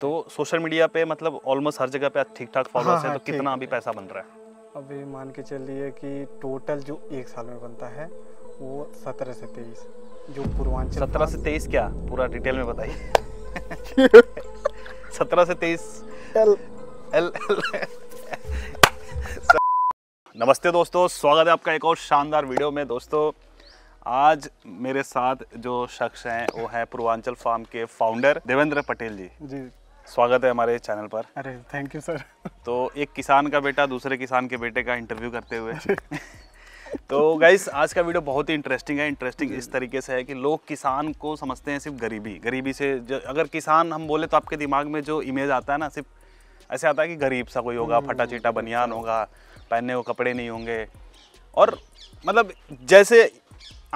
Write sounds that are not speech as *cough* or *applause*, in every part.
तो social media पे मतलब ऑलमोस्ट हर जगह पे ठीक ठाक फॉलोअर्स हैं हाँ, तो कितना अभी पैसा बन रहा है अभी मान के चलिए कि टोटल जो एक साल में बनता है वो सत्रह से तेईस जो पूर्वांचल सत्रह से तेईस क्या पूरा डिटेल में बताइए *laughs* सत्रह से तेईस एल एल, एल, नमस्ते दोस्तों स्वागत है आपका एक और शानदार वीडियो में दोस्तों आज मेरे साथ जो शख्स हैं वो है पूर्वांचल फार्म के फाउंडर देवेंद्र पटेल जी जी स्वागत है हमारे चैनल पर अरे थैंक यू सर तो एक किसान का बेटा दूसरे किसान के बेटे का इंटरव्यू करते हुए *laughs* तो गाइस आज का वीडियो बहुत ही इंटरेस्टिंग है इंटरेस्टिंग इस तरीके से है कि लोग किसान को समझते हैं सिर्फ गरीबी गरीबी से जो अगर किसान हम बोले तो आपके दिमाग में जो इमेज आता है ना सिर्फ ऐसे आता है कि गरीब सा कोई होगा हम्म, फटा चीटा बनियान होगा पहनने को कपड़े नहीं होंगे और मतलब जैसे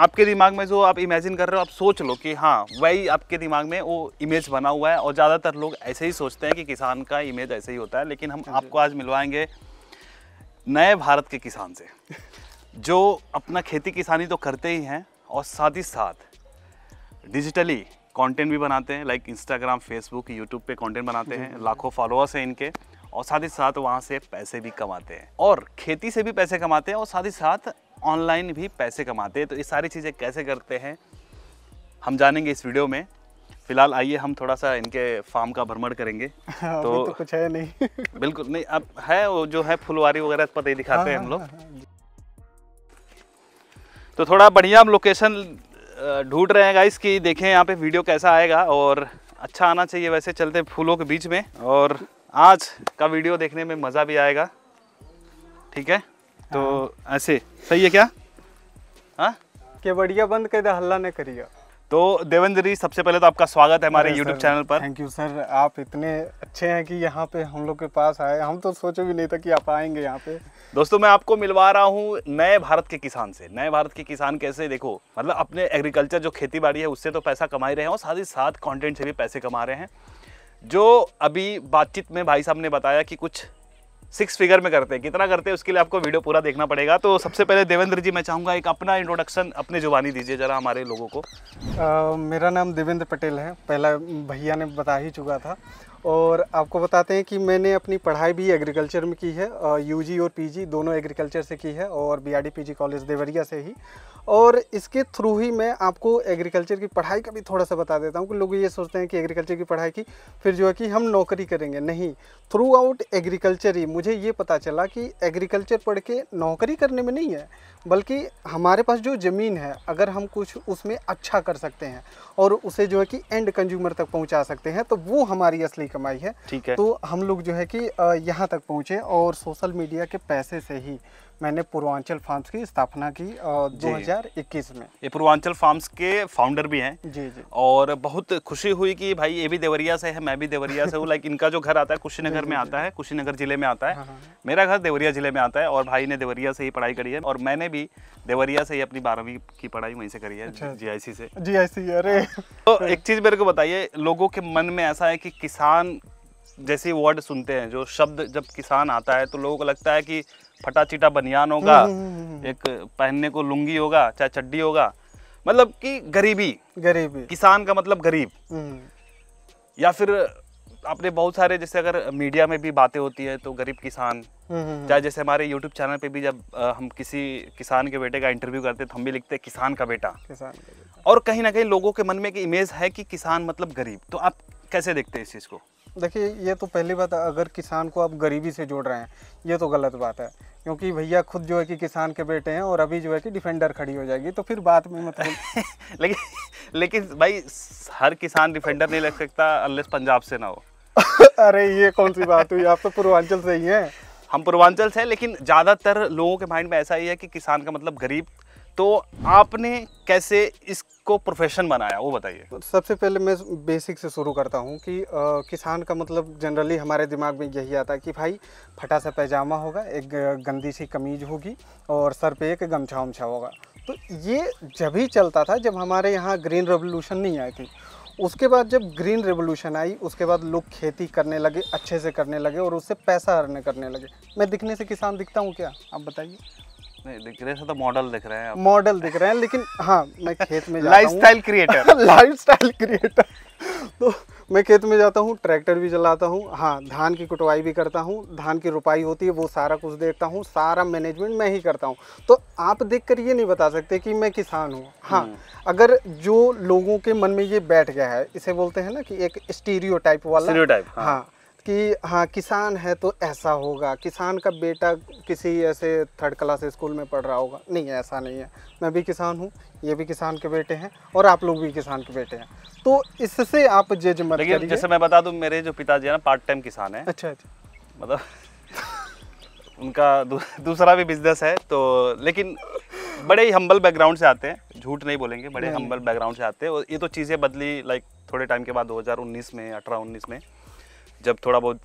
आपके दिमाग में जो आप इमेजिन कर रहे हो आप सोच लो कि हाँ वही आपके दिमाग में वो इमेज बना हुआ है और ज़्यादातर लोग ऐसे ही सोचते हैं कि किसान का इमेज ऐसे ही होता है लेकिन हम आपको आज मिलवाएंगे नए भारत के किसान से *laughs* जो अपना खेती किसानी तो करते ही हैं और साथ ही साथ डिजिटली कंटेंट भी बनाते हैं लाइक इंस्टाग्राम फेसबुक यूट्यूब पे कंटेंट बनाते हैं लाखों फॉलोअर्स हैं इनके और साथ ही साथ वहाँ से पैसे भी कमाते हैं और खेती से भी पैसे कमाते हैं और साथ ही साथ ऑनलाइन भी पैसे कमाते हैं तो ये सारी चीज़ें कैसे करते हैं हम जानेंगे इस वीडियो में फिलहाल आइए हम थोड़ा सा इनके फार्म का भ्रमण करेंगे *laughs* तो, तो कुछ है नहीं *laughs* बिल्कुल नहीं अब है वो जो है फुलवारी वगैरह पता ही दिखाते हाँ, हैं हम लोग हाँ, हाँ तो थोड़ा बढ़िया हम लोकेशन ढूंढ रहे हैं गाइस कि देखें यहाँ पे वीडियो कैसा आएगा और अच्छा आना चाहिए वैसे चलते फूलों के बीच में और आज का वीडियो देखने में मज़ा भी आएगा ठीक है तो हाँ। ऐसे सही है क्या हाँ के बढ़िया बंद कर दे हल्ला नहीं करिएगा तो देवेंद्र जी सबसे पहले तो आपका स्वागत है हमारे YouTube चैनल पर थैंक यू सर आप इतने अच्छे हैं कि यहाँ पे हम लोग के पास आए हम तो सोचे भी नहीं था कि आप आएंगे यहाँ पे दोस्तों मैं आपको मिलवा रहा हूँ नए भारत के किसान से नए भारत के किसान कैसे देखो मतलब अपने एग्रीकल्चर जो खेती है उससे तो पैसा कमा ही रहे हैं और साथ ही साथ कॉन्टेंट से भी पैसे कमा रहे हैं जो अभी बातचीत में भाई साहब ने बताया कि कुछ सिक्स फिगर में करते हैं कितना करते हैं उसके लिए आपको वीडियो पूरा देखना पड़ेगा तो सबसे पहले देवेंद्र जी मैं चाहूँगा एक अपना इंट्रोडक्शन अपने जुबानी दीजिए ज़रा हमारे लोगों को आ, मेरा नाम देवेंद्र पटेल है पहला भैया ने बता ही चुका था और आपको बताते हैं कि मैंने अपनी पढ़ाई भी एग्रीकल्चर में की है यूजी और पीजी दोनों एग्रीकल्चर से की है और बीआरडी पीजी कॉलेज देवरिया से ही और इसके थ्रू ही मैं आपको एग्रीकल्चर की पढ़ाई का भी थोड़ा सा बता देता हूँ कि लोग ये सोचते हैं कि एग्रीकल्चर की पढ़ाई की फिर जो है कि हम नौकरी करेंगे नहीं थ्रू आउट एग्रीकल्चर ही मुझे ये पता चला कि एग्रीकल्चर पढ़ के नौकरी करने में नहीं है बल्कि हमारे पास जो ज़मीन है अगर हम कुछ उसमें अच्छा कर सकते हैं और उसे जो है कि एंड कंज्यूमर तक पहुंचा सकते हैं तो वो हमारी असली कमाई है ठीक है तो हम लोग जो है कि यहाँ तक पहुँचे और सोशल मीडिया के पैसे से ही मैंने पूर्वांचल फार्म्स की स्थापना की दो हजार इक्कीस में ये पूर्वांचल फार्म्स के फाउंडर भी हैं जी जी और बहुत खुशी हुई कि भाई ये भी देवरिया से है मैं भी देवरिया से हूँ लाइक इनका जो घर आता है कुशीनगर *laughs* में आता है कुशीनगर जिले में आता है हाँ, हाँ, हाँ। मेरा घर देवरिया जिले में आता है और भाई ने देवरिया से ही पढ़ाई करी है और मैंने भी देवरिया से ही अपनी बारहवीं की पढ़ाई वहीं से करी है जी आई सी से जी सी अरे तो एक चीज मेरे को बताइए लोगों के मन में ऐसा है कि किसान जैसे वर्ड सुनते हैं जो शब्द जब किसान आता है तो लोगों को लगता है कि फटा चिटा बनियान होगा हम्म, हम्म, हम्म, एक पहनने को लुंगी होगा चाहे चड्डी होगा मतलब कि गरीबी गरीबी किसान का मतलब गरीब या फिर आपने बहुत सारे जैसे अगर मीडिया में भी बातें होती है तो गरीब किसान चाहे जैसे हमारे यूट्यूब चैनल पे भी जब हम किसी किसान के बेटे का इंटरव्यू करते हैं तो हम भी लिखते हैं किसान का बेटा किसान का बेटा और कहीं ना कहीं लोगों के मन में एक इमेज है कि किसान मतलब गरीब तो आप कैसे देखते हैं इस चीज़ को देखिए ये तो पहली बात अगर किसान को आप गरीबी से जोड़ रहे हैं ये तो गलत बात है क्योंकि भैया खुद जो है कि किसान के बेटे हैं और अभी जो है कि डिफेंडर खड़ी हो जाएगी तो फिर बात में मतलब *laughs* लेकिन लेकिन भाई हर किसान डिफेंडर नहीं लग सकता अनलेस पंजाब से ना हो *laughs* अरे ये कौन सी बात हुई आप तो पूर्वांचल से ही हैं हम पूर्वांचल से हैं लेकिन ज़्यादातर लोगों के माइंड में ऐसा ही है कि किसान का मतलब गरीब तो आपने कैसे इसको प्रोफेशन बनाया वो बताइए तो सबसे पहले मैं बेसिक से शुरू करता हूँ कि आ, किसान का मतलब जनरली हमारे दिमाग में यही आता है कि भाई फटा सा पैजामा होगा एक गंदी सी कमीज होगी और सर पे एक गमछा उमछा होगा तो ये जब ही चलता था जब हमारे यहाँ ग्रीन रेवोल्यूशन नहीं आई थी उसके बाद जब ग्रीन रेवोल्यूशन आई उसके बाद लोग खेती करने लगे अच्छे से करने लगे और उससे पैसा अर्न करने लगे मैं दिखने से किसान दिखता हूँ क्या आप बताइए मॉडल तो दिख रहे हैं लेकिन हाँ मैं खेत में lifestyle creator lifestyle creator तो मैं खेत में जाता हूँ ट्रैक्टर भी चलाता हूँ हाँ धान की कुटवाई भी करता हूँ धान की रुपाई होती है वो सारा कुछ देखता हूँ सारा मैनेजमेंट मैं ही करता हूँ तो आप देख कर ये नहीं बता सकते कि मैं किसान हूँ हाँ हम्म। अगर जो लोगों के मन में ये बैठ गया है इसे बोलते हैं ना कि एक स्टीरियो टाइप वाला हाँ, हाँ कि हाँ किसान है तो ऐसा होगा किसान का बेटा किसी ऐसे थर्ड क्लास स्कूल में पढ़ रहा होगा नहीं ऐसा नहीं है मैं भी किसान हूँ ये भी किसान के बेटे हैं और आप लोग भी किसान के बेटे हैं तो इससे आप जज मत करिए जैसे मैं बता दूँ मेरे जो पिताजी हैं ना पार्ट टाइम किसान हैं अच्छा अच्छा मतलब *laughs* उनका दू, दूसरा भी बिजनेस है तो लेकिन बड़े ही हम्बल बैकग्राउंड से आते हैं झूठ नहीं बोलेंगे बड़े हम्बल बैकग्राउंड से आते हैं और ये तो चीज़ें बदली लाइक थोड़े टाइम के बाद 2019 में अठारह उन्नीस में जब थोड़ा बहुत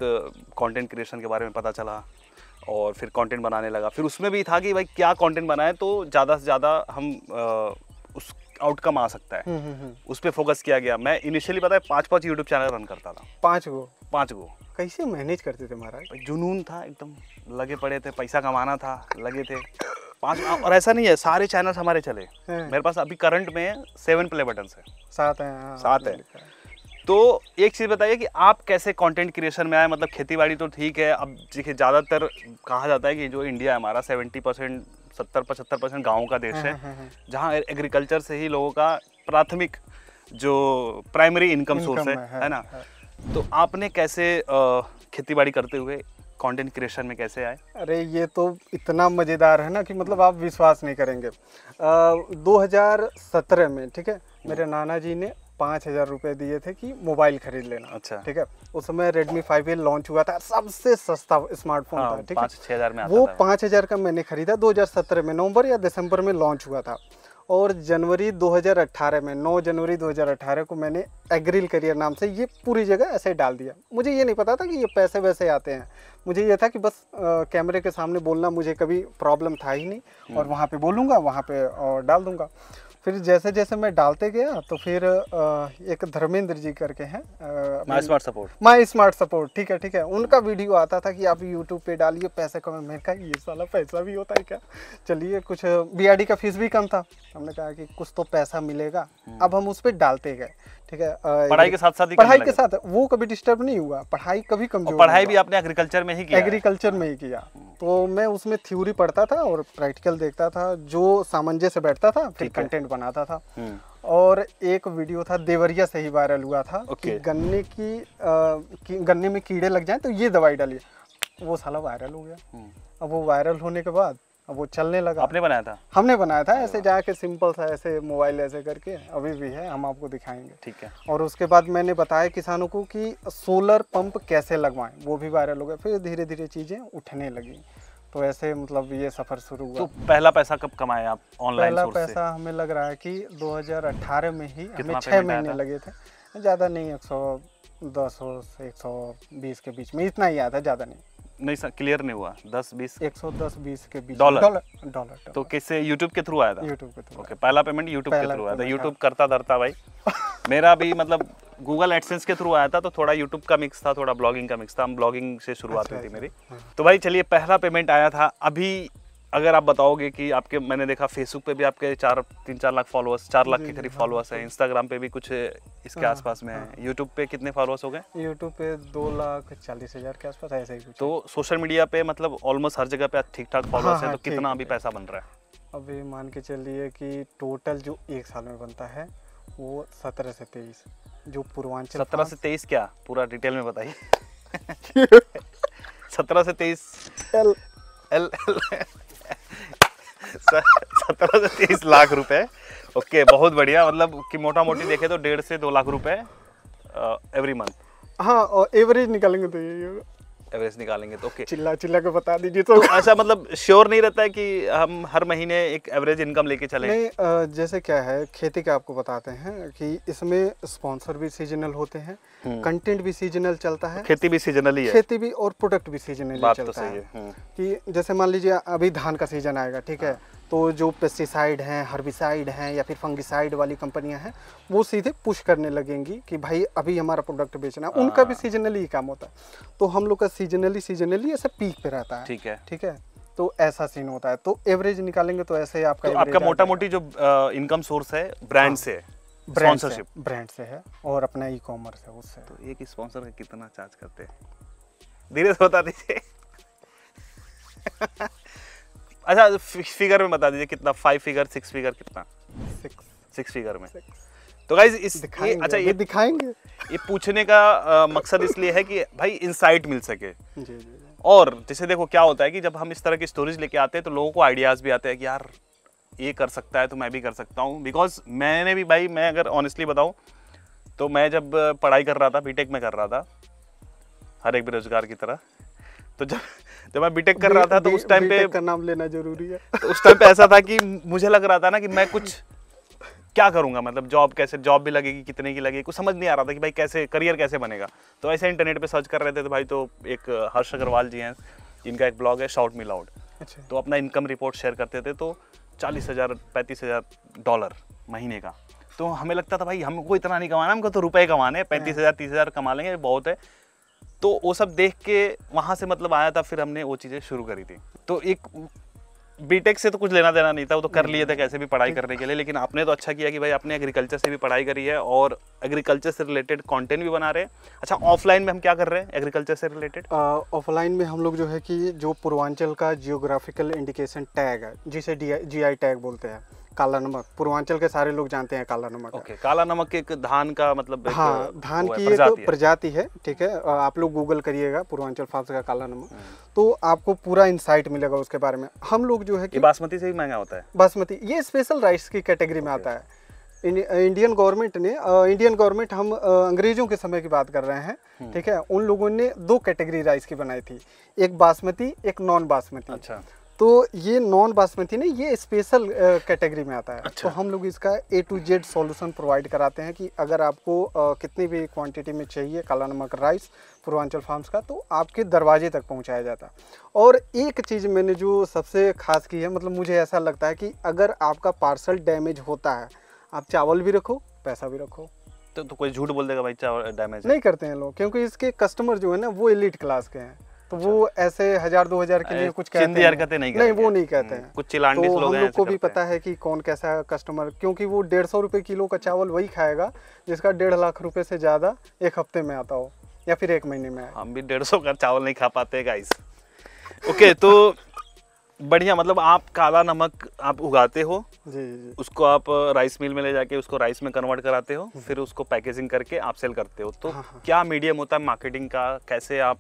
कंटेंट क्रिएशन के बारे में पता चला और फिर कंटेंट बनाने लगा फिर उसमें भी था कि भाई क्या कंटेंट बनाए तो ज़्यादा से ज़्यादा हम आ, उस आउटकम आ सकता है हम्म, हम्म, हम्म। उस पर फोकस किया गया मैं इनिशियली पता है पाँच पाँच यूट्यूब चैनल रन करता था पाँच गो पाँच गो कैसे मैनेज करते थे महाराज जुनून था एकदम लगे पड़े थे पैसा कमाना था लगे थे पाँच और ऐसा नहीं है सारे चैनल्स हमारे चले हाँ। मेरे पास अभी करंट में सेवन प्ले बटन है सात है सात है तो एक चीज़ बताइए कि आप कैसे कंटेंट क्रिएशन में आए मतलब खेतीबाड़ी तो ठीक है अब देखिए ज़्यादातर कहा जाता है कि जो इंडिया है हमारा सेवेंटी परसेंट सत्तर पचहत्तर परसेंट गाँव का देश हाँ, है हाँ, हाँ, जहाँ एग्रीकल्चर से ही लोगों का प्राथमिक जो प्राइमरी इनकम सोर्स है है ना तो आपने कैसे खेतीबाड़ी करते हुए कंटेंट क्रिएशन में कैसे आए अरे ये तो इतना मज़ेदार है ना कि मतलब आप विश्वास नहीं करेंगे आ, 2017 में ठीक है मेरे नाना जी ने पाँच हज़ार रुपये दिए थे कि मोबाइल खरीद लेना अच्छा ठीक है उस समय रेडमी फाइव ए लॉन्च हुआ था सबसे सस्ता स्मार्टफोन हाँ, था ठीक है छः हज़ार में वो पाँच हज़ार का मैंने खरीदा 2017 में नवंबर या दिसंबर में लॉन्च हुआ था और जनवरी 2018 में 9 जनवरी 2018 को मैंने एग्रील करियर नाम से ये पूरी जगह ऐसे डाल दिया मुझे ये नहीं पता था कि ये पैसे वैसे आते हैं मुझे ये था कि बस कैमरे के सामने बोलना मुझे कभी प्रॉब्लम था ही नहीं हम्म। और वहाँ पे बोलूँगा वहाँ पे और डाल दूँगा फिर जैसे जैसे मैं डालते गया तो फिर एक धर्मेंद्र जी करके हैं my smart support my smart support ठीक है ठीक है उनका वीडियो आता था कि आप यूट्यूब पे डालिए पैसे कमे मैंने कहा ये साला पैसा भी होता है क्या चलिए कुछ बीआरडी का फीस भी कम था हमने कहा कि कुछ तो पैसा मिलेगा हम्म। अब हम उस पर डालते गए ठीक है पढ़ाई के साथ साथ ही पढ़ाई के साथ वो कभी डिस्टर्ब नहीं हुआ पढ़ाई कभी कमजोर पढ़ाई भी आपने एग्रीकल्चर में ही किया एग्रीकल्चर में ही किया तो मैं उसमें थ्योरी पढ़ता था और प्रैक्टिकल देखता था जो सामंजस्य से बैठता था फिर कंटेंट बनाता था हम्म। और एक वीडियो था देवरिया से ही वायरल हुआ था कि गन्ने की, गन्ने में कीड़े लग जाए तो ये दवाई डालिए वो साला वायरल हो गया हम्म। अब वो वायरल होने के बाद वो चलने लगा आपने बनाया था हमने बनाया था ऐसे जाके सिंपल सा ऐसे मोबाइल ऐसे करके अभी भी है हम आपको दिखाएंगे ठीक है और उसके बाद मैंने बताया किसानों को कि सोलर पंप कैसे लगवाएं वो भी वायरल हो गया फिर धीरे धीरे चीज़ें उठने लगी तो ऐसे मतलब ये सफ़र शुरू हुआ तो पहला पैसा कब कमाए आप ऑनलाइन पहला पैसा हमें लग रहा है कि 2018 में ही हमें छः महीने लगे थे ज़्यादा नहीं एक सौ दस एक सौ बीस के बीच में इतना ही आया था ज़्यादा नहीं नहीं सर क्लियर नहीं हुआ दस बीस एक सौ दस बीस के बीच डॉलर डॉलर तो कैसे यूट्यूब के थ्रू आया था यूट्यूब के थ्रू ओके पहला पेमेंट यूट्यूब के थ्रू आया था यूट्यूब हाँ। करता धरता भाई *laughs* मेरा भी मतलब गूगल एडसेंस के थ्रू आया था तो थोड़ा यूट्यूब का मिक्स था थोड़ा ब्लॉगिंग का मिक्स था हम ब्लॉगिंग से शुरुआत अच्छा, हुई थी अच्छा। मेरी हाँ। तो भाई चलिए पहला पेमेंट आया था अभी अगर आप बताओगे कि आपके मैंने देखा फेसबुक पे भी आपके चार तीन चार लाख फॉलोअर्स चार लाख के करीब फॉलोअर्स हाँ, हैं इंस्टाग्राम पे भी कुछ इसके हाँ, आसपास में हाँ। है यूट्यूब पे कितने फॉलोअर्स हो गए यूट्यूब पे दो लाख चालीस हजार के आसपास ऐसे ही तो सोशल मीडिया पे मतलब ऑलमोस्ट हर जगह पे ठीक ठाक फॉलोअर्स हैं तो कितना अभी पैसा बन रहा है अभी मान के चलिए कि टोटल जो एक साल में बनता है वो सत्रह से तेईस जो पूर्वांचल सत्रह से तेईस क्या पूरा डिटेल में बताइए *laughs* सत्रह से तेईस एल एल एल सत्रह से तीस लाख रुपए ओके बहुत बढ़िया मतलब कि मोटा मोटी देखे तो डेढ़ से दो लाख रुपए एवरी मंथ हाँ एवरेज निकालेंगे तो ये होगा एवरेज निकालेंगे तो ओके okay. चिल्ला चिल्ला के बता दीजिए तो, तो *laughs* ऐसा अच्छा, मतलब श्योर नहीं रहता है कि हम हर महीने एक एवरेज इनकम लेके चले नहीं जैसे क्या है खेती का आपको बताते हैं कि इसमें स्पॉन्सर भी सीजनल होते हैं कंटेंट हम्म। भी सीजनल चलता है खेती भी सीजनल ही है खेती भी और प्रोडक्ट भी सीजनल तो चलता है हम्म। कि जैसे मान लीजिए अभी धान का सीजन आएगा ठीक है हाँ। तो जो पेस्टिसाइड हैं हर्बिसाइड हैं या फिर फंगिसाइड वाली कंपनियां हैं वो सीधे पुश करने लगेंगी कि भाई अभी हमारा प्रोडक्ट बेचना है हाँ। उनका भी सीजनली ही काम होता है तो हम लोग का सीजनली सीजनली ऐसा पीक पे रहता है ठीक है ठीक है तो ऐसा सीन होता है तो एवरेज निकालेंगे तो ऐसे ही आपका तो आपका मोटा मोटी जो इनकम सोर्स है ब्रांड हाँ। से स्पॉन्सरशिप ब्रांड से है और अपना ई कॉमर्स है उससे तो एक स्पॉन्सर का कितना चार्ज करते हैं धीरे से बता दीजिए *laughs* अच्छा फिगर में बता दीजिए कितना फाइव फिगर सिक्स फिगर कितना सिक्स फिगर में तो गाइज इस ये, अच्छा ये दिखाएंगे ये पूछने का आ, मकसद इसलिए है कि भाई इंसाइट मिल सके जी, जी, जी। और जैसे देखो क्या होता है कि जब हम इस तरह की स्टोरीज लेके आते हैं तो लोगों को आइडियाज़ भी आते हैं कि यार ये कर सकता है तो मैं भी कर सकता हूँ बिकॉज मैंने भी भाई मैं अगर ऑनेस्टली बताऊँ तो मैं जब पढ़ाई कर रहा था बीटेक में कर रहा था हर एक बेरोजगार की तरह तो जब जब मैं बीटेक कर रहा था तो उस टाइम पे का नाम लेना जरूरी है तो उस टाइम पे ऐसा था कि मुझे लग रहा था ना कि मैं कुछ क्या करूंगा मतलब जॉब कैसे जॉब भी लगेगी कितने की लगेगी कुछ समझ नहीं आ रहा था कि भाई कैसे करियर कैसे बनेगा तो ऐसे इंटरनेट पे सर्च कर रहे थे तो भाई तो एक हर्ष अग्रवाल जी हैं इनका एक ब्लॉग है शॉर्ट मिल आउट तो अपना इनकम रिपोर्ट शेयर करते थे तो चालीस हज़ार पैंतीस हज़ार डॉलर महीने का तो हमें लगता था भाई हमको इतना नहीं कमाना हमको तो रुपए कमाने पैंतीस हाँ। हज़ार तीस हज़ार कमा लेंगे बहुत है तो वो सब देख के वहाँ से मतलब आया था फिर हमने वो चीज़ें शुरू करी थी तो एक बीटेक से तो कुछ लेना देना नहीं था वो तो कर लिए थे हम्म। कैसे भी पढ़ाई करने के लिए लेकिन आपने तो अच्छा किया कि भाई आपने एग्रीकल्चर से भी पढ़ाई करी है और एग्रीकल्चर से रिलेटेड कंटेंट भी बना रहे हैं अच्छा ऑफलाइन में हम क्या कर रहे हैं एग्रीकल्चर से रिलेटेड ऑफलाइन में हम लोग जो है कि जो पूर्वांचल का जियोग्राफिकल इंडिकेशन टैग है जिसे जी आई टैग बोलते हैं काला नमक पूर्वांचल के सारे लोग जानते हैं काला नमक ओके काला नमक एक धान का मतलब हाँ धान की एक तो प्रजाति है ठीक है आप लोग गूगल करिएगा पूर्वांचल फार्म का काला नमक हम्म। तो आपको पूरा इंसाइट मिलेगा उसके बारे में हम लोग जो है कि बासमती से भी महंगा होता है बासमती ये स्पेशल राइस की कैटेगरी में आता है इंडियन गवर्नमेंट ने इंडियन गवर्नमेंट हम अंग्रेजों के समय की बात कर रहे हैं हम्म। ठीक है उन लोगों ने दो कैटेगरी राइस की बनाई थी एक बासमती एक नॉन बासमती अच्छा तो ये नॉन बासमती नहीं ये स्पेशल कैटेगरी में आता है अच्छा। तो हम लोग इसका A to Z solution provide कराते हैं कि अगर आपको आ, कितनी भी क्वांटिटी में चाहिए काला नमक राइस पूर्वांचल फार्म्स का तो आपके दरवाजे तक पहुंचाया जाता और एक चीज़ मैंने जो सबसे खास की है मतलब मुझे ऐसा लगता है कि अगर आपका पार्सल डैमेज होता है आप चावल भी रखो पैसा भी रखो तो, तो कोई झूठ बोल देगा भाई चावल डैमेज नहीं करते हैं लोग क्योंकि इसके कस्टमर जो है ना वो एलिट क्लास के हैं तो वो अच्छा। ऐसे हजार दो हजार के लिए कुछ कहते हरकतें नहीं नहीं नहीं वो नहीं कहते हैं कुछ चिलांडिस तो हम लोग को भी पता है कि कौन कैसा कस्टमर क्योंकि वो डेढ़ सौ रुपये किलो का चावल वही खाएगा जिसका डेढ़ लाख रुपए से ज़्यादा एक हफ्ते में आता हो या फिर एक महीने में हम भी डेढ़ सौ का चावल नहीं खा पाते गाइस ओके तो बढ़िया मतलब आप काला नमक आप उगाते हो जी जी उसको आप राइस मिल में ले जाके उसको राइस में कन्वर्ट कराते हो हम्म। फिर उसको पैकेजिंग करके आप सेल करते हो तो हाँ, हाँ। क्या मीडियम होता है मार्केटिंग का कैसे आप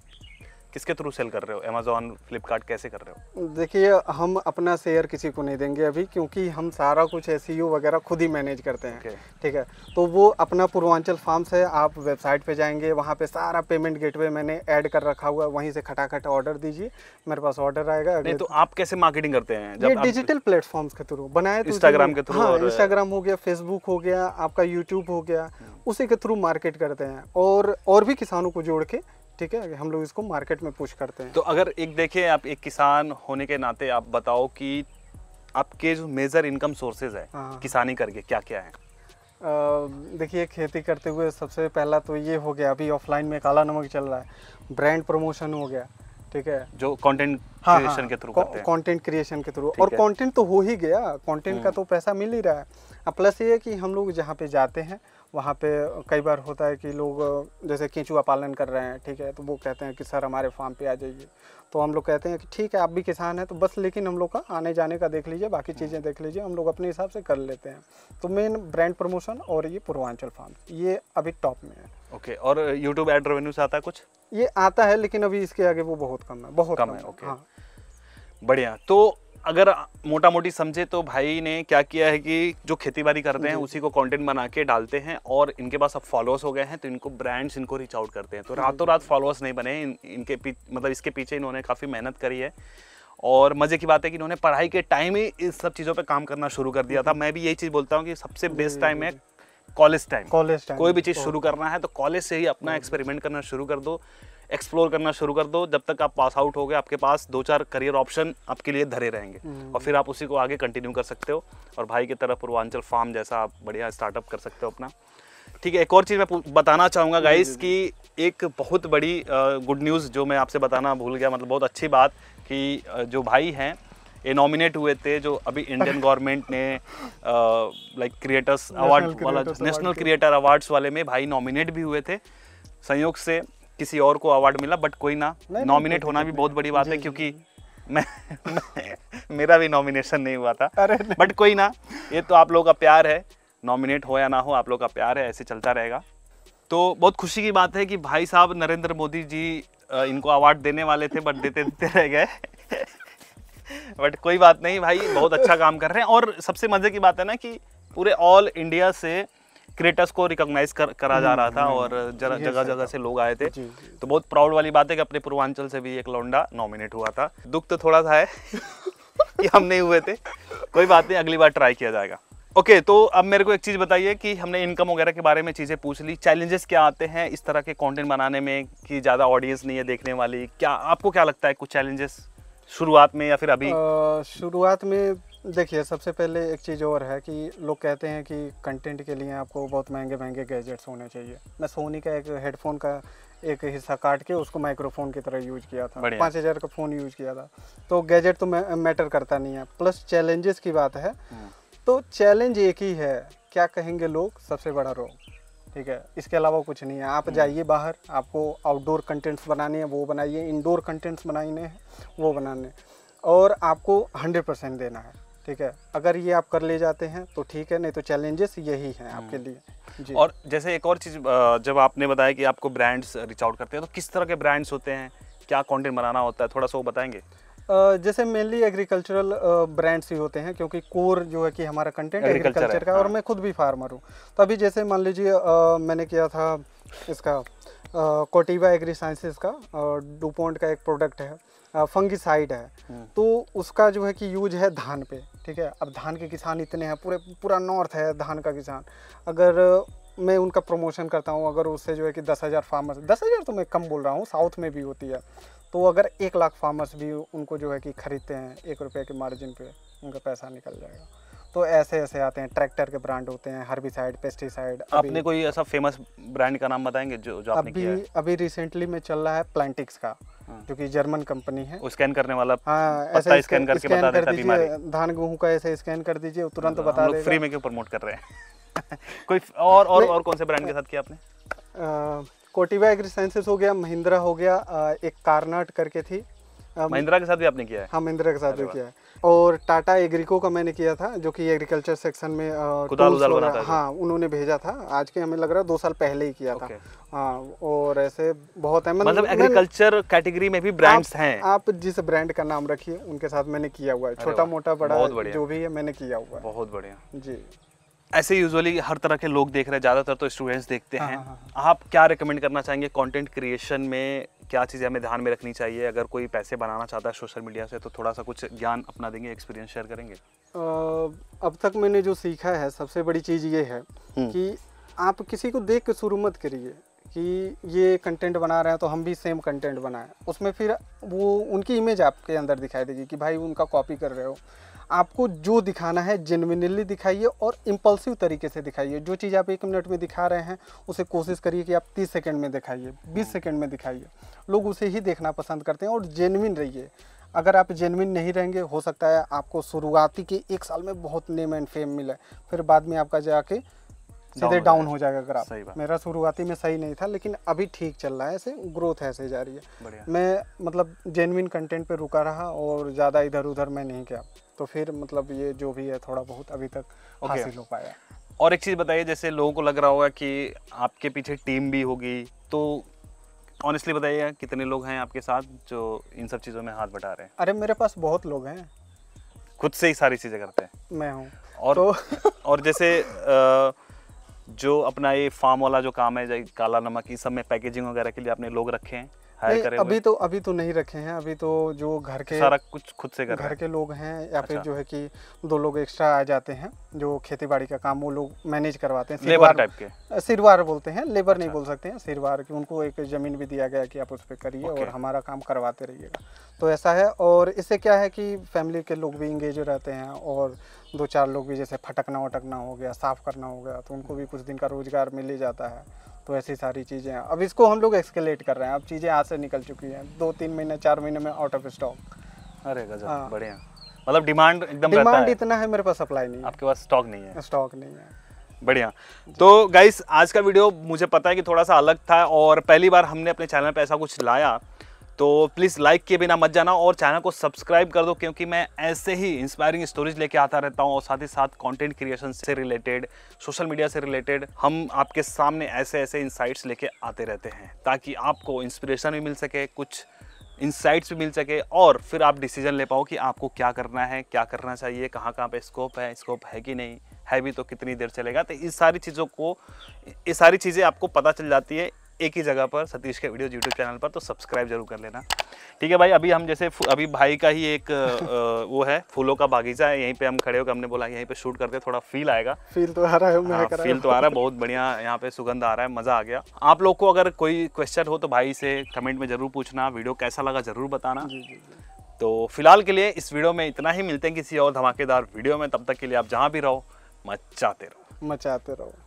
किसके थ्रू सेल कर रहे हो अमेजोन फ्लिपकार्ट कैसे कर रहे हो देखिए हम अपना शेयर किसी को नहीं देंगे अभी क्योंकि हम सारा कुछ ए e वगैरह खुद ही मैनेज करते हैं ठीक है तो वो अपना पूर्वांचल फार्म्स है आप वेबसाइट पे जाएंगे वहाँ पे सारा पेमेंट गेटवे मैंने ऐड कर रखा हुआ है वहीं से खटाखट ऑर्डर दीजिए मेरे पास ऑर्डर आएगा नहीं तो आप कैसे मार्केटिंग करते हैं जब डिजिटल प्लेटफॉर्म्स के थ्रू बनाए इंस्टाग्राम तो के थ्रू हाँ इंस्टाग्राम हो गया फेसबुक हो गया आपका यूट्यूब हो गया hmm. उसी के थ्रू मार्केट करते हैं और और भी किसानों को जोड़ के ठीक है हम लोग इसको मार्केट में पुश करते हैं तो अगर एक देखिए आप एक किसान होने के नाते आप बताओ कि आपके जो मेजर इनकम सोर्सेज है किसानी करके क्या क्या है देखिए खेती करते हुए सबसे पहला तो ये हो गया अभी ऑफलाइन में काला नमक चल रहा है ब्रांड प्रमोशन हो गया ठीक है जो कंटेंट हाँ, क्रिएशन हाँ, के थ्रू कंटेंट क्रिएशन के थ्रू और कंटेंट तो हो ही गया कंटेंट का हम्म। तो पैसा मिल ही रहा है प्लस ये है कि हम लोग जहाँ पे जाते हैं वहाँ पे कई बार होता है कि लोग जैसे केंचुआ पालन कर रहे हैं ठीक है तो वो कहते हैं कि सर हमारे फार्म पे आ जाइए तो हम लोग कहते हैं कि ठीक है आप भी किसान हैं तो बस लेकिन हम लोग का आने जाने का देख लीजिए बाकी चीज़ें देख लीजिए हम लोग अपने हिसाब से कर लेते हैं तो मेन ब्रांड प्रमोशन और ये पूर्वांचल फार्म ये अभी टॉप में है ओके okay, और यूट्यूब एड रेवेन्यू से आता है कुछ ये आता है लेकिन अभी इसके आगे वो बहुत कम है बहुत कम, कम है ओके हाँ। बढ़िया तो अगर मोटा मोटी समझे तो भाई ने क्या किया है कि जो खेती बाड़ी करते हैं उसी को कंटेंट बना के डालते हैं और इनके पास अब फॉलोअर्स हो गए हैं तो इनको ब्रांड्स इनको रीच आउट करते हैं तो रातों रात फॉलोअर्स नहीं बने इन, इनके मतलब इसके पीछे इन्होंने काफ़ी मेहनत करी है और मज़े की बात है कि इन्होंने पढ़ाई के टाइम ही इस सब चीज़ों पर काम करना शुरू कर दिया था मैं भी यही चीज़ बोलता हूँ कि सबसे बेस्ट टाइम है कॉलेज टाइम कॉलेज कोई भी चीज़ तो शुरू करना है तो कॉलेज से ही अपना एक्सपेरिमेंट हाँ। करना शुरू कर दो एक्सप्लोर करना शुरू कर दो जब तक आप पास आउट हो गए आपके पास दो चार करियर ऑप्शन आपके लिए धरे रहेंगे हम्म। और फिर आप उसी को आगे कंटिन्यू कर सकते हो और भाई की तरफ पूर्वांचल फार्म जैसा आप बढ़िया स्टार्टअप कर सकते हो अपना ठीक है एक और चीज़ मैं बताना चाहूँगा गाइस कि एक बहुत बड़ी गुड न्यूज़ जो मैं आपसे बताना भूल गया मतलब बहुत अच्छी बात कि जो भाई हैं ये नॉमिनेट हुए थे जो अभी इंडियन गवर्नमेंट ने लाइक क्रिएटर्स अवार्ड वाला नेशनल क्रिएटर अवार्ड्स वाले में भाई नॉमिनेट भी हुए थे संयोग से किसी और को अवार्ड मिला बट कोई ना नॉमिनेट होना भी बहुत बड़ी बात है क्योंकि मैं, मेरा भी नॉमिनेशन नहीं हुआ था अरे बट कोई ना ये तो आप लोगों का प्यार है नॉमिनेट हो या ना हो आप लोगों का प्यार है ऐसे चलता रहेगा तो बहुत खुशी की बात है कि भाई साहब नरेंद्र मोदी जी इनको अवार्ड देने वाले थे बट देते देते रह गए बट कोई बात नहीं भाई बहुत अच्छा काम कर रहे हैं और सबसे मज़े की बात है ना कि पूरे ऑल इंडिया से क्रिएटर्स को रिकॉग्नाइज कर, करा जा रहा था हम्म, और हम्म, जगह जगह से लोग आए थे तो बहुत प्राउड वाली बात है कि अपने पूर्वांचल से भी एक लौंडा नॉमिनेट हुआ था दुख तो थोड़ा सा है *laughs* कि हम नहीं हुए थे कोई बात नहीं अगली बार ट्राई किया जाएगा ओके okay, तो अब मेरे को एक चीज़ बताइए कि हमने इनकम वगैरह के बारे में चीज़ें पूछ ली चैलेंजेस क्या आते हैं इस तरह के कंटेंट बनाने में कि ज़्यादा ऑडियंस नहीं है देखने वाली क्या आपको क्या लगता है कुछ चैलेंजेस शुरुआत में या फिर अभी शुरुआत में देखिए सबसे पहले एक चीज़ और है कि लोग कहते हैं कि कंटेंट के लिए आपको बहुत महंगे महंगे गैजेट्स होने चाहिए मैं सोनी का एक हेडफोन का एक हिस्सा काट के उसको माइक्रोफोन की तरह यूज किया था पाँच हज़ार का फ़ोन यूज किया था तो गैजेट तो मैटर करता नहीं है प्लस चैलेंजेस की बात है हम्म। तो चैलेंज एक ही है क्या कहेंगे लोग सबसे बड़ा रोग ठीक है इसके अलावा कुछ नहीं है आप हम्म। जाइए बाहर आपको आउटडोर कंटेंट्स बनाने हैं वो बनाइए इंडोर कंटेंट्स बनाने हैं वो बनाने और आपको हंड्रेड परसेंट देना है ठीक है अगर ये आप कर ले जाते हैं तो ठीक है नहीं तो चैलेंजेस यही हैं हम्म। आपके लिए जी और जैसे एक और चीज़ जब आपने बताया कि आपको ब्रांड्स रिच आउट करते हैं तो किस तरह के ब्रांड्स होते हैं क्या कंटेंट बनाना होता है थोड़ा सा वो बताएंगे जैसे मेनली एग्रीकल्चरल ब्रांड्स ही होते हैं क्योंकि कोर जो है कि हमारा कंटेंट एग्रीकल्चर का और हाँ। मैं खुद भी फार्मर हूँ तो अभी जैसे मान लीजिए मैंने किया था इसका कोटिवा एग्री साइंसेस का डूपोंट का एक प्रोडक्ट है फंगिसाइड है हम्म। तो उसका जो है कि यूज है धान पे ठीक है अब धान के किसान इतने हैं पूरे पूरा नॉर्थ है धान का किसान अगर मैं उनका प्रमोशन करता हूँ अगर उससे जो है कि दस हज़ार फार्मर्स दस हज़ार तो मैं कम बोल रहा हूँ साउथ में भी होती है तो अगर एक लाख फार्मर्स भी उनको जो है कि ख़रीदते हैं एक रुपये के मार्जिन पे उनका पैसा निकल जाएगा तो ऐसे ऐसे आते हैं ट्रैक्टर के ब्रांड होते हैं हर्बिसाइड पेस्टिसाइड आपने कोई ऐसा फेमस ब्रांड का नाम बताएंगे जो, जो आपने अभी किया है? अभी रिसेंटली में चल रहा है प्लांटिक्स का हाँ। जो कि जर्मन कंपनी है स्कैन करने वाला हाँ ऐसा स्कैन करके बता देता बीमारी धान गेहूं का ऐसा स्कैन कर दीजिए तुरंत बता देगा फ्री में क्यों प्रमोट कर रहे हैं *laughs* कोई और और और कौन से ब्रांड के साथ किया आपने कोटिवा एग्री साइंसेस हो गया महिंद्रा हो गया एक कारनाट करके थी हाँ, महिंद्रा के साथ भी आपने किया है हाँ महिंद्रा के साथ भी किया है और टाटा एग्रिको का मैंने किया था जो कि एग्रीकल्चर सेक्शन में कुदाल उदाल बना था हाँ उन्होंने भेजा था आज के हमें लग रहा है दो साल पहले ही किया था हाँ और ऐसे बहुत है मतलब एग्रीकल्चर मतलब कैटेगरी में भी ब्रांड्स हैं आप जिस ब्रांड का नाम रखिए उनके साथ मैंने किया हुआ है छोटा मोटा बड़ा जो भी है मैंने किया हुआ है बहुत बढ़िया जी ऐसे यूजुअली हर तरह के लोग देख रहे हैं ज़्यादातर तो स्टूडेंट्स देखते हाँ, हैं हाँ, हाँ, हाँ. आप क्या रिकमेंड करना चाहेंगे कंटेंट क्रिएशन में क्या चीज़ें हमें ध्यान में रखनी चाहिए अगर कोई पैसे बनाना चाहता है सोशल मीडिया से तो थोड़ा सा कुछ ज्ञान अपना देंगे एक्सपीरियंस शेयर करेंगे अब तक मैंने जो सीखा है सबसे बड़ी चीज़ ये है हम्म। कि आप किसी को देख के शुरू मत करिए कि ये कंटेंट बना रहे हैं तो हम भी सेम कंटेंट बनाएं उसमें फिर वो उनकी इमेज आपके अंदर दिखाई देगी कि भाई उनका कॉपी कर रहे हो आपको जो दिखाना है जेनविनली दिखाइए और इम्पल्सिव तरीके से दिखाइए जो चीज़ आप एक मिनट में दिखा रहे हैं उसे कोशिश करिए कि आप 30 सेकंड में दिखाइए 20 सेकंड में दिखाइए लोग उसे ही देखना पसंद करते हैं और जेनविन रहिए अगर आप जेनविन नहीं रहेंगे हो सकता है आपको शुरुआती के एक साल में बहुत नेम एंड फेम मिले फिर बाद में आपका जाके सीधे डाउन हो जाएगा ग्राफ मेरा शुरुआती में सही नहीं था लेकिन अभी ठीक चल रहा है ऐसे ग्रोथ ऐसे जा रही है मैं मतलब जेनविन कंटेंट पे रुका रहा और ज़्यादा इधर उधर मैं नहीं किया तो फिर मतलब ये जो भी है थोड़ा बहुत अभी तक हासिल हो पाया और एक चीज़ बताइए जैसे लोगों को लग रहा होगा कि आपके पीछे टीम भी होगी तो ऑनेस्टली बताइए कितने लोग हैं आपके साथ जो इन सब चीज़ों में हाथ बटा रहे हैं अरे मेरे पास बहुत लोग हैं खुद से ही सारी चीज़ें करते हैं मैं हूँ और तो... और जैसे आ, *laughs* जो अपना ये फार्म वाला जो काम है काला नमक इस सब में पैकेजिंग वगैरह के लिए आपने लोग रखे हैं हायर करें अभी तो अभी तो नहीं रखे हैं अभी तो जो घर के सारा कुछ खुद से कर घर के लोग हैं या फिर अच्छा। जो है कि दो लोग एक्स्ट्रा आ जाते हैं जो खेती बाड़ी का काम वो लोग मैनेज करवाते हैं लेबर टाइप के सिरवार बोलते हैं लेबर नहीं अच्छा। बोल सकते हैं सिरवार की उनको एक ज़मीन भी दिया गया कि आप उस पर करिए और हमारा काम करवाते रहिएगा तो ऐसा है और इससे क्या है कि फैमिली के लोग भी इंगेज रहते हैं और दो चार लोग भी जैसे फटकना वटकना हो गया साफ़ करना हो गया तो उनको भी कुछ दिन का रोज़गार मिल ही जाता है तो ऐसी सारी चीज़ें हैं अब इसको हम लोग एक्सकेलेट कर रहे हैं अब चीज़ें यहाँ से निकल चुकी हैं दो तीन महीने चार महीने में आउट ऑफ स्टॉक अरे गजब हाँ। बढ़िया मतलब डिमांड एकदम डिमांड इतना है मेरे पास सप्लाई नहीं आपके पास स्टॉक नहीं है स्टॉक नहीं है बढ़िया तो गाइस आज का वीडियो मुझे पता है कि थोड़ा सा अलग था और पहली बार हमने अपने चैनल पर ऐसा कुछ लाया तो प्लीज़ लाइक किए बिना मत जाना और चैनल को सब्सक्राइब कर दो क्योंकि मैं ऐसे ही इंस्पायरिंग स्टोरीज लेके आता रहता हूँ और साथ ही साथ कंटेंट क्रिएशन से रिलेटेड सोशल मीडिया से रिलेटेड हम आपके सामने ऐसे ऐसे इंसाइट्स लेके आते रहते हैं ताकि आपको इंस्पिरेशन भी मिल सके कुछ इंसाइट्स भी मिल सके और फिर आप डिसीजन ले पाओ कि आपको क्या करना है क्या करना चाहिए कहाँ कहाँ पर स्कोप है स्कोप है कि नहीं है भी तो कितनी देर चलेगा तो इस सारी चीज़ों को ये सारी चीज़ें आपको पता चल जाती है एक ही जगह पर सतीश के वीडियो यूट्यूब चैनल पर तो सब्सक्राइब जरूर कर लेना ठीक है भाई अभी हम जैसे अभी भाई का ही एक वो है फूलों का बागीचा है यहीं पे हम खड़े होकर हमने बोला यहीं पे शूट करते थोड़ा फील आएगा फील तो आ रहा है मैं आ, हाँ, फील तो आ रहा है बहुत बढ़िया यहाँ पे सुगंध आ रहा है मज़ा आ गया आप लोग को अगर कोई क्वेश्चन हो तो भाई से कमेंट में ज़रूर पूछना वीडियो कैसा लगा ज़रूर बताना तो फिलहाल के लिए इस वीडियो में इतना ही मिलते हैं किसी और धमाकेदार वीडियो में तब तक के लिए आप जहाँ भी रहो मचाते रहो मचाते रहो